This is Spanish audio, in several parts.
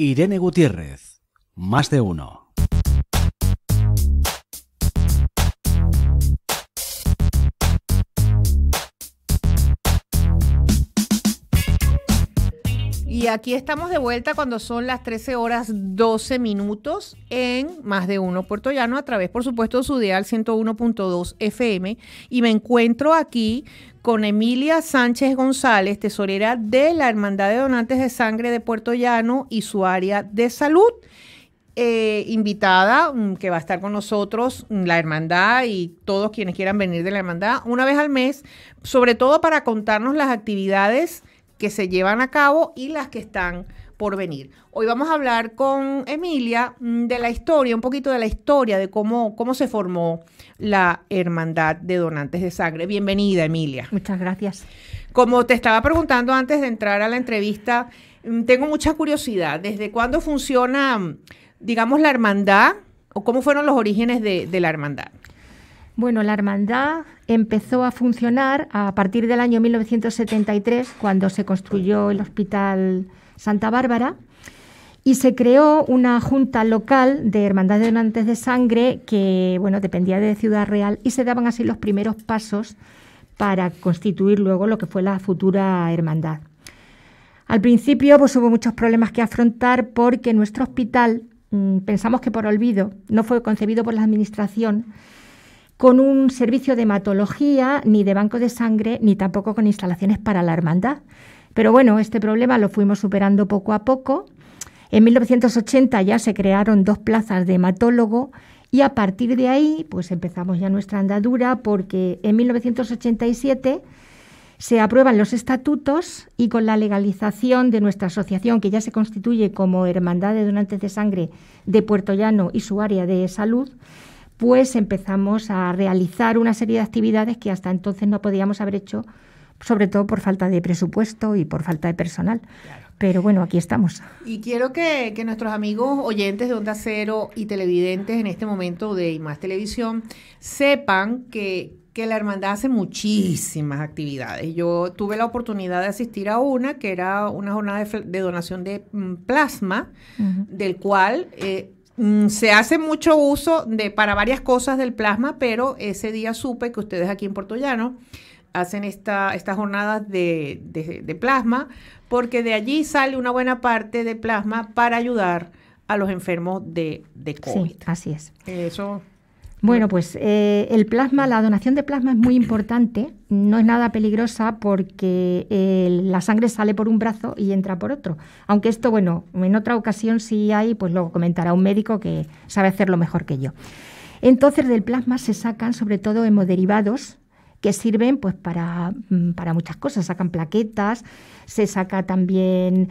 Irene Gutiérrez, más de uno. aquí estamos de vuelta cuando son las 13 horas 12 minutos en Más de Uno Puerto Llano, a través, por supuesto, de su dial 101.2 FM. Y me encuentro aquí con Emilia Sánchez González, tesorera de la Hermandad de Donantes de Sangre de Puerto Llano y su área de salud. Eh, invitada mm, que va a estar con nosotros, mm, la hermandad y todos quienes quieran venir de la hermandad una vez al mes, sobre todo para contarnos las actividades que se llevan a cabo y las que están por venir. Hoy vamos a hablar con Emilia mm, de la historia, un poquito de la historia de cómo, cómo se formó la Hermandad de Donantes de Sangre. Bienvenida, Emilia. Muchas gracias. Como te estaba preguntando antes de entrar a la entrevista, mm, tengo mucha curiosidad. ¿Desde cuándo funciona, mm, digamos, la hermandad o cómo fueron los orígenes de, de la hermandad? Bueno, la hermandad empezó a funcionar a partir del año 1973, cuando se construyó el Hospital Santa Bárbara, y se creó una junta local de hermandad de donantes de sangre que bueno, dependía de Ciudad Real y se daban así los primeros pasos para constituir luego lo que fue la futura hermandad. Al principio pues, hubo muchos problemas que afrontar porque nuestro hospital, mm, pensamos que por olvido, no fue concebido por la Administración con un servicio de hematología, ni de banco de sangre, ni tampoco con instalaciones para la hermandad. Pero bueno, este problema lo fuimos superando poco a poco. En 1980 ya se crearon dos plazas de hematólogo y a partir de ahí pues empezamos ya nuestra andadura porque en 1987 se aprueban los estatutos y con la legalización de nuestra asociación, que ya se constituye como Hermandad de Donantes de Sangre de Puerto Llano y su área de salud, pues empezamos a realizar una serie de actividades que hasta entonces no podíamos haber hecho, sobre todo por falta de presupuesto y por falta de personal. Pero bueno, aquí estamos. Y quiero que, nuestros amigos oyentes de Onda Cero y televidentes en este momento de Más Televisión sepan que, la hermandad hace muchísimas actividades. Yo tuve la oportunidad de asistir a una que era una jornada de, donación de mm, plasma, del cual eh, Mm, se hace mucho uso de, para varias cosas del plasma, pero ese día supe que ustedes aquí en Puerto hacen estas jornadas de, plasma, porque de allí sale una buena parte de plasma para ayudar a los enfermos de, de COVID. así es. Eso bueno, pues eh, el plasma, la donación de plasma es muy importante, no es nada peligrosa porque eh, la sangre sale por un brazo y entra por otro. Aunque esto, bueno, en otra ocasión si hay, pues lo comentará un médico que sabe hacerlo mejor que yo. Entonces del plasma se sacan sobre todo hemoderivados que sirven pues para, mm, muchas cosas, sacan plaquetas, se saca también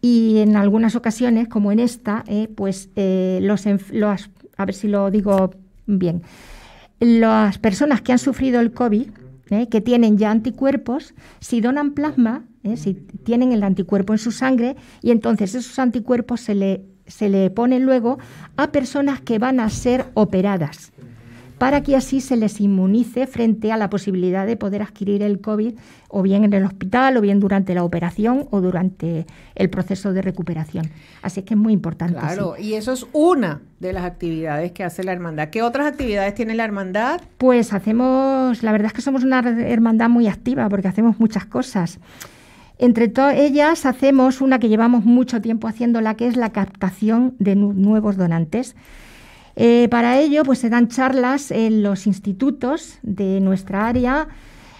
y en algunas ocasiones, como en esta, eh, pues los, los, a ver si lo digo Bien, las personas que han sufrido el COVID, eh, que tienen ya anticuerpos, si donan plasma, eh, si tienen el anticuerpo en su sangre, y entonces esos anticuerpos se le, se le ponen luego a personas que van a ser operadas para que así se les inmunice frente a la posibilidad de poder adquirir el COVID o bien en el hospital o bien durante la operación o durante el proceso de recuperación. Así que es muy importante. Claro, y eso es una de las actividades que hace la hermandad. ¿Qué otras actividades tiene la hermandad? Pues hacemos, la verdad es que somos una hermandad muy activa porque hacemos muchas cosas. Entre todas ellas hacemos una que llevamos mucho tiempo haciendo, la que es la captación de nuevos donantes. Eh, para ello, pues se dan charlas en los institutos de nuestra área,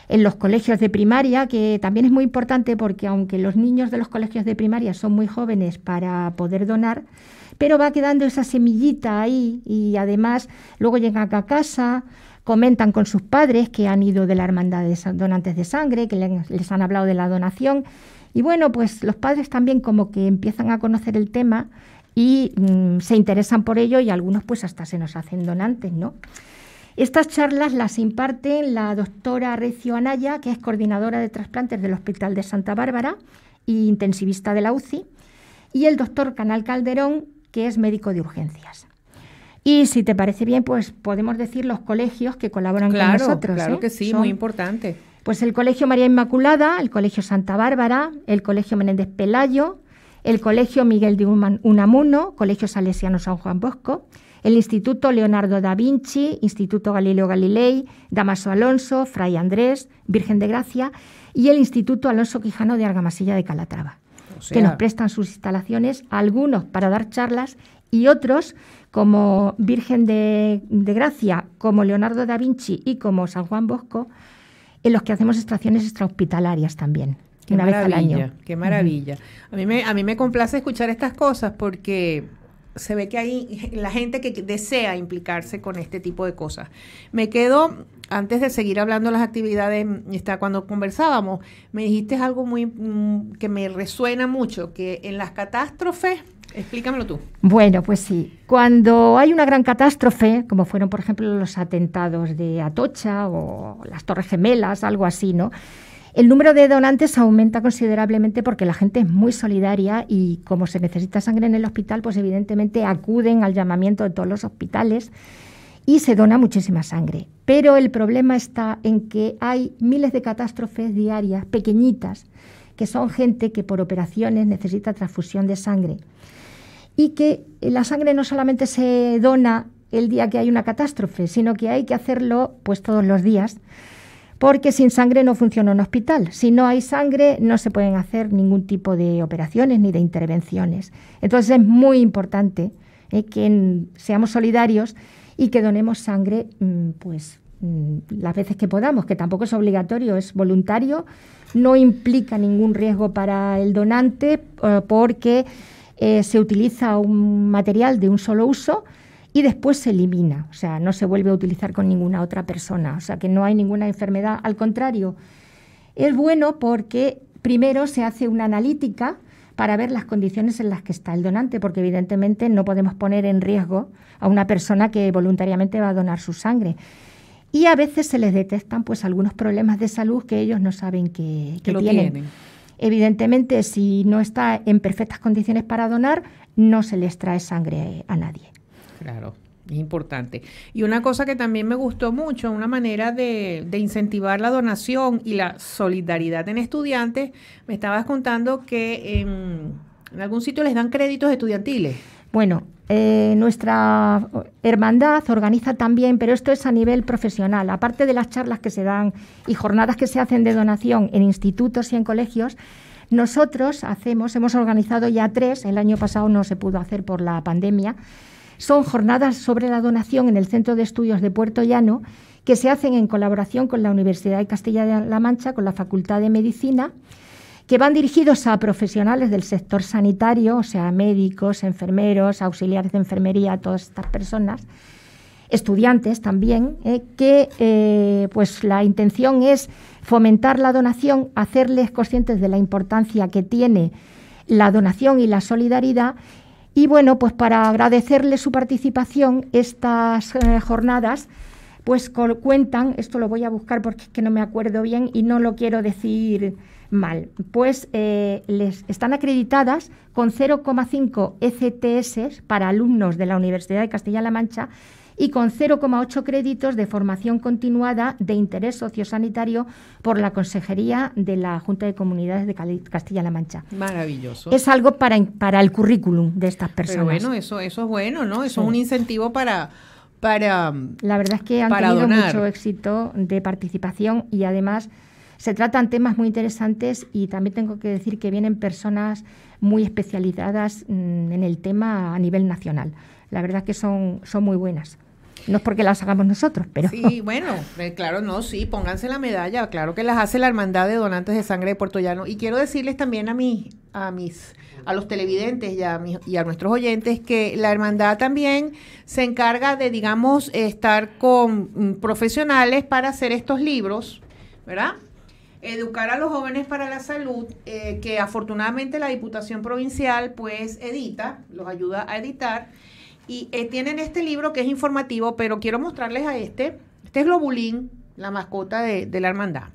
en los colegios de primaria, que también es muy importante porque aunque los niños de los colegios de primaria son muy jóvenes para poder donar, pero va quedando esa semillita ahí y además luego llegan a casa, comentan con sus padres que han ido de la hermandad de donantes de sangre, que les han hablado de la donación y bueno, pues los padres también como que empiezan a conocer el tema y mm, se interesan por ello y algunos pues hasta se nos hacen donantes, ¿no? Estas charlas las imparte la doctora Recio Anaya, que es coordinadora de trasplantes del Hospital de Santa Bárbara e intensivista de la UCI, y el doctor Canal Calderón, que es médico de urgencias. Y si te parece bien, pues podemos decir los colegios que colaboran con nosotros. Claro claro ¿eh? que sí, muy importante. Pues el Colegio María Inmaculada, el Colegio Santa Bárbara, el Colegio Menéndez Pelayo, el Colegio Miguel de Unamuno, Colegio Salesiano San Juan Bosco, el Instituto Leonardo da Vinci, Instituto Galileo Galilei, Damaso Alonso, Fray Andrés, Virgen de Gracia y el Instituto Alonso Quijano de Argamasilla de Calatrava, que nos prestan sus instalaciones, algunos para dar charlas y otros como Virgen de, de, Gracia, como Leonardo da Vinci y como San Juan Bosco, en los que hacemos extracciones extrahospitalarias también. Qué una vez al año. Qué maravilla. a, mí me, a mí me complace escuchar estas cosas porque se ve que hay la gente que desea implicarse con este tipo de cosas. Me quedo, antes de seguir hablando de las actividades, está cuando conversábamos, me dijiste algo muy mm, que me resuena mucho, que en las catástrofes, explícamelo tú. Bueno, pues sí, cuando hay una gran catástrofe, como fueron por ejemplo los atentados de Atocha o las Torres Gemelas, algo así, ¿no? El número de donantes aumenta considerablemente porque la gente es muy solidaria y como se necesita sangre en el hospital, pues evidentemente acuden al llamamiento de todos los hospitales y se dona muchísima sangre. Pero el problema está en que hay miles de catástrofes diarias, pequeñitas, que son gente que por operaciones necesita transfusión de sangre. Y que la sangre no solamente se dona el día que hay una catástrofe, sino que hay que hacerlo pues todos los días porque sin sangre no funciona un hospital. Si no hay sangre, no se pueden hacer ningún tipo de operaciones ni de intervenciones. Entonces es muy importante eh, que seamos solidarios y que donemos sangre, mm, pues mm, las veces que podamos, que tampoco es obligatorio, es voluntario, no implica ningún riesgo para el donante eh, porque eh, se utiliza un material de un solo uso y después se elimina, o sea, no se vuelve a utilizar con ninguna otra persona, o sea, que no hay ninguna enfermedad, al contrario, es bueno porque primero se hace una analítica para ver las condiciones en las que está el donante, porque evidentemente no podemos poner en riesgo a una persona que voluntariamente va a donar su sangre. Y a veces se les detectan pues algunos problemas de salud que ellos no saben que, tienen. Evidentemente, si no está en perfectas condiciones para donar, no se les trae sangre a nadie. Claro, es importante. Y una cosa que también me gustó mucho, una manera de, incentivar la donación y la solidaridad en estudiantes, me estabas contando que en, algún sitio les dan créditos estudiantiles. Bueno, eh, nuestra hermandad organiza también, pero esto es a nivel profesional, aparte de las charlas que se dan y jornadas que se hacen de donación en institutos y en colegios, nosotros hacemos, hemos organizado ya tres, el año pasado no se pudo hacer por la pandemia, son jornadas sobre la donación en el Centro de Estudios de Puerto Llano que se hacen en colaboración con la Universidad de Castilla de La Mancha, con la Facultad de Medicina, que van dirigidos a profesionales del sector sanitario, o sea, médicos, enfermeros, auxiliares de enfermería, todas estas personas, estudiantes también, eh, que eh, pues la intención es fomentar la donación, hacerles conscientes de la importancia que tiene la donación y la solidaridad y bueno, pues para agradecerle su participación, estas eh, jornadas pues cuentan, esto lo voy a buscar porque es que no me acuerdo bien y no lo quiero decir mal, pues eh, les están acreditadas con 0,5 ECTS para alumnos de la Universidad de Castilla-La Mancha y con 0,8 créditos de formación continuada de interés sociosanitario por la Consejería de la Junta de Comunidades de Castilla-La Mancha. Maravilloso. Es algo para, para el currículum de estas personas. bueno, eso, eso es bueno, ¿no? Eso es un incentivo para para la verdad es que han tenido mucho éxito de participación y además se tratan temas muy interesantes y también tengo que decir que vienen personas muy especializadas mm, en el tema a nivel nacional. La verdad es que son, son muy buenas. No es porque las hagamos nosotros, pero... Sí, bueno, eh, claro, no, sí, pónganse la medalla, claro que las hace la Hermandad de Donantes de Sangre de Puerto Llano. Y quiero decirles también a mí a mis, a los televidentes y a, y a nuestros oyentes que la Hermandad también se encarga de, digamos, estar con mm, profesionales para hacer estos libros, ¿verdad? educar a los jóvenes para la salud, eh, que afortunadamente la Diputación Provincial pues edita, los ayuda a editar. Y eh, tienen este libro que es informativo, pero quiero mostrarles a este. Este es Globulín, la mascota de, la hermandad.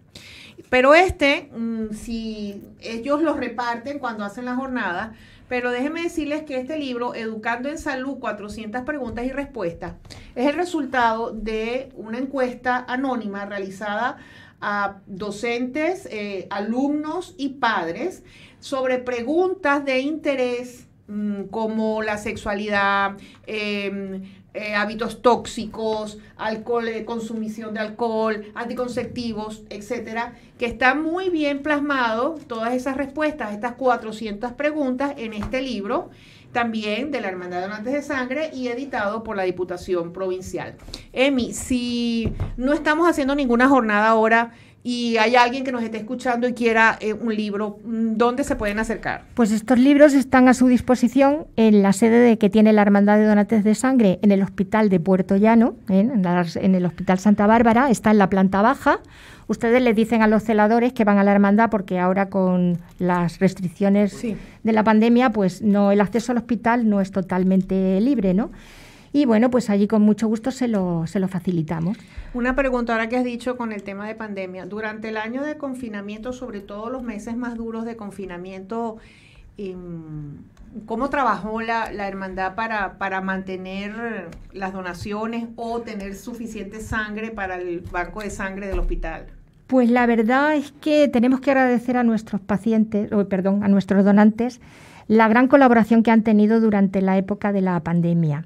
Pero este, mm, si ellos lo reparten cuando hacen la jornada, pero déjenme decirles que este libro, Educando en Salud, 400 preguntas y respuestas, es el resultado de una encuesta anónima realizada a docentes, eh, alumnos y padres sobre preguntas de interés Mm, como la sexualidad, em, eh, hábitos tóxicos, alcohol, eh, consumición de alcohol, anticonceptivos, etcétera, que está muy bien plasmado todas esas respuestas, estas 400 preguntas en este libro también de la Hermandad de Donantes de Sangre y editado por la Diputación Provincial. Emi, si no estamos haciendo ninguna jornada ahora y hay alguien que nos esté escuchando y quiera eh, un libro, mm, ¿dónde se pueden acercar? Pues estos libros están a su disposición en la sede de que tiene la Hermandad de Donantes de Sangre en el Hospital de Puerto Llano, ¿eh? en, en el Hospital Santa Bárbara, está en la planta baja. Ustedes le dicen a los celadores que van a la hermandad porque ahora con las restricciones de la pandemia, pues no el acceso al hospital no es totalmente libre, ¿no? y bueno, pues allí con mucho gusto se lo, se lo facilitamos. Una pregunta ahora que has dicho con el tema de pandemia. Durante el año de confinamiento, sobre todo los meses más duros de confinamiento, em, ¿Cómo trabajó la, hermandad para, para, mantener las donaciones o tener suficiente sangre para el banco de sangre del hospital? Pues la verdad es que tenemos que agradecer a nuestros pacientes, o, perdón, a nuestros donantes, la gran colaboración que han tenido durante la época de la pandemia.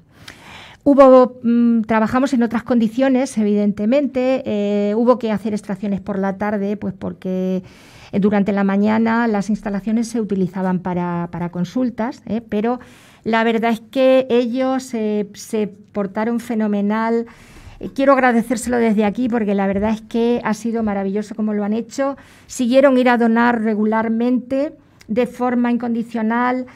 Hubo, mm, trabajamos en otras condiciones, evidentemente. Eh, hubo que hacer extracciones por la tarde, pues porque eh, durante la mañana las instalaciones se utilizaban para, consultas, eh, pero la verdad es que ellos se portaron fenomenal. Quiero agradecérselo desde aquí porque la verdad es que ha sido maravilloso como lo han hecho. Siguieron ir a donar regularmente, de forma incondicional.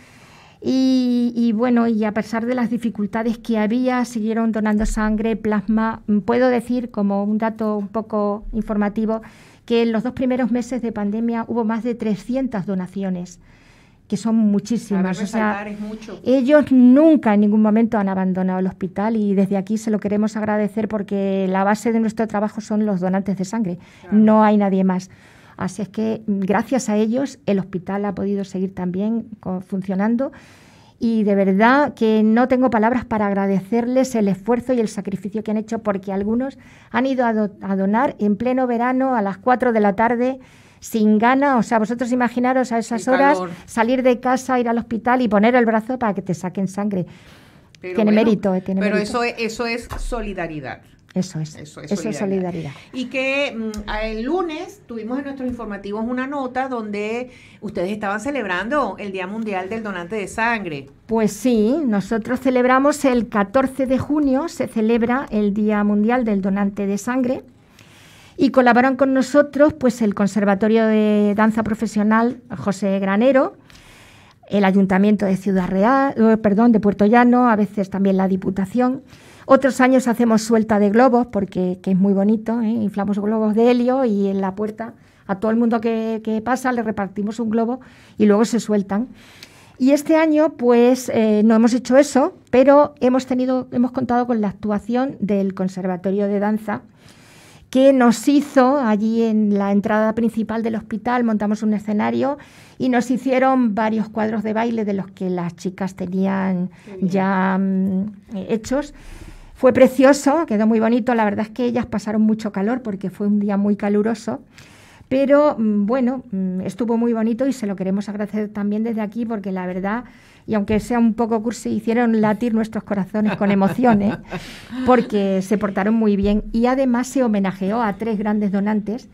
Y, bueno, y a pesar de las dificultades que había, siguieron donando sangre, plasma. Puedo decir, como un dato un poco informativo, que en los dos primeros meses de pandemia hubo más de 300 donaciones que son muchísimas. ellos nunca en ningún momento han abandonado el hospital y desde aquí se lo queremos agradecer porque la base de nuestro trabajo son los donantes de sangre. No hay nadie más. Así es que mm, gracias a ellos el hospital ha podido seguir también funcionando y de verdad que no tengo palabras para agradecerles el esfuerzo y el sacrificio que han hecho porque algunos han ido a, donar en pleno verano a las 4 de la tarde sin gana, o sea, vosotros imaginaros a esas horas salir de casa, ir al hospital y poner el brazo para que te saquen sangre. tiene mérito, eh, tiene Pero eso e, eso es solidaridad. Eso es. Eso, es, solidaridad. Y que mm, el lunes tuvimos en nuestros informativos una nota donde ustedes estaban celebrando el Día Mundial del Donante de Sangre. Pues sí, nosotros celebramos el 14 de junio, se celebra el Día Mundial del Donante de Sangre. Y colaboran con nosotros pues, el Conservatorio de Danza Profesional José Granero, el Ayuntamiento de Ciudad Real, eh, perdón, de Puerto Llano, a veces también la Diputación. Otros años hacemos suelta de globos, porque es muy bonito, ¿eh? inflamos globos de helio y en la puerta a todo el mundo que, pasa le repartimos un globo y luego se sueltan. Y este año, pues, eh, no hemos hecho eso, pero hemos tenido, hemos contado con la actuación del Conservatorio de Danza, que nos hizo allí en la entrada principal del hospital, montamos un escenario y nos hicieron varios cuadros de baile de los que las chicas tenían ya mm, hechos. Fue precioso, quedó muy bonito. La verdad es que ellas pasaron mucho calor porque fue un día muy caluroso. Pero mm, bueno, mm, estuvo muy bonito y se lo queremos agradecer también desde aquí porque la verdad, y aunque sea un poco cursi, hicieron latir nuestros corazones con emociones ¿eh? porque se portaron muy bien y además se homenajeó a tres grandes donantes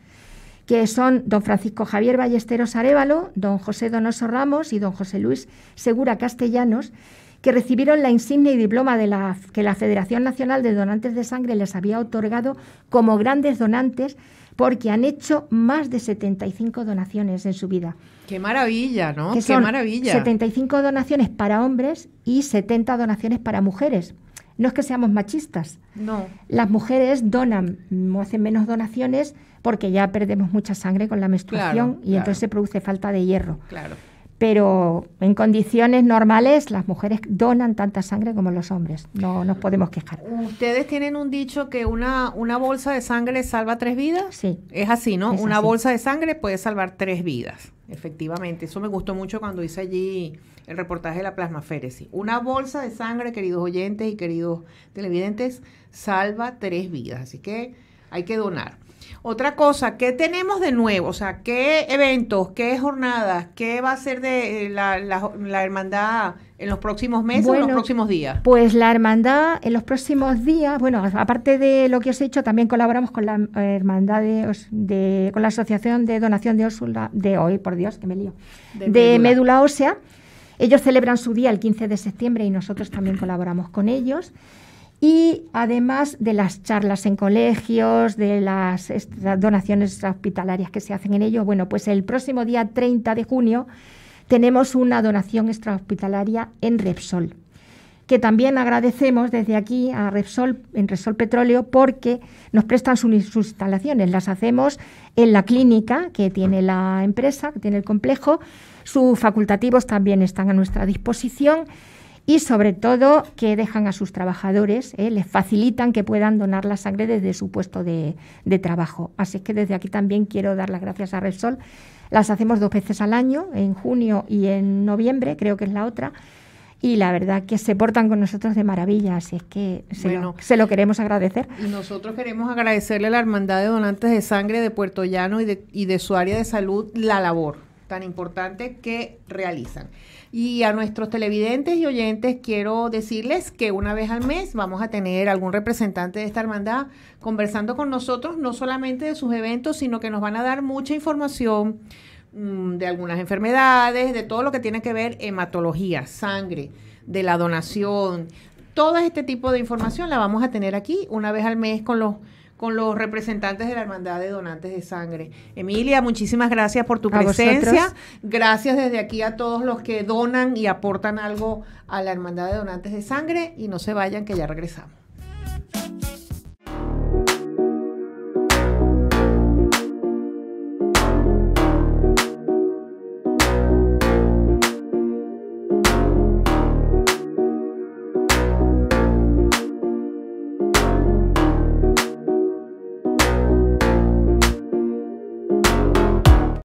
que son don Francisco Javier Ballesteros Arevalo, don José Donoso Ramos y don José Luis Segura Castellanos, que recibieron la insignia y diploma de la, que la Federación Nacional de Donantes de Sangre les había otorgado como grandes donantes porque han hecho más de 75 donaciones en su vida. Qué maravilla, ¿no? Qué maravilla. 75 donaciones para hombres y 70 donaciones para mujeres. No es que seamos machistas. No. Las mujeres donan, hacen menos donaciones porque ya perdemos mucha sangre con la menstruación y entonces se produce falta de hierro. Claro pero en condiciones normales las mujeres donan tanta sangre como los hombres, no nos podemos quejar. ¿Ustedes tienen un dicho que una, una bolsa de sangre salva tres vidas? Sí. Es así, ¿no? una bolsa de sangre puede salvar tres vidas, efectivamente. Eso me gustó mucho cuando hice allí el reportaje de la plasmaféresis. Una bolsa de sangre, queridos oyentes y queridos televidentes, salva tres vidas, así que hay que donar. Otra cosa, ¿qué tenemos de nuevo? O sea, ¿qué eventos, qué jornadas, qué va a ser de eh, la, hermandad en los próximos meses o en los próximos días? Pues la hermandad en los próximos días, bueno, aparte de lo que os he dicho, también colaboramos con la hermandad de, con la asociación de donación de Ósula, de hoy, por Dios, que me lío, de, de médula ósea. Ellos celebran su día el 15 de septiembre y nosotros también colaboramos con ellos y además de las charlas en colegios, de las este, donaciones extrahospitalarias que se hacen en ellos, bueno, pues el próximo día 30 de junio tenemos una donación extrahospitalaria en Repsol, que también agradecemos desde aquí a Repsol, en Repsol Petróleo, porque nos prestan sus instalaciones. Las hacemos en la clínica que tiene la empresa, que tiene el complejo. Sus facultativos también están a nuestra disposición y sobre todo que dejan a sus trabajadores, ¿eh? les facilitan que puedan donar la sangre desde su puesto de, trabajo. Así que desde aquí también quiero dar las gracias a Red Sol. Las hacemos dos veces al año, en junio y en noviembre, creo que es la otra. Y la verdad que se portan con nosotros de maravilla, así es que se, lo, queremos agradecer. Y nosotros queremos agradecerle a la Hermandad de Donantes de Sangre de Puerto Llano y de, y de su área de salud la labor tan importante que realizan. Y a nuestros televidentes y oyentes quiero decirles que una vez al mes vamos a tener algún representante de esta hermandad conversando con nosotros, no solamente de sus eventos, sino que nos van a dar mucha información mm, de algunas enfermedades, de todo lo que tiene que ver hematología, sangre, de la donación. Todo este tipo de información la vamos a tener aquí una vez al mes con los con los representantes de la Hermandad de Donantes de Sangre. Emilia, muchísimas gracias por tu presencia. Gracias desde aquí a todos los que donan y aportan algo a la Hermandad de Donantes de Sangre y no se vayan que ya regresamos.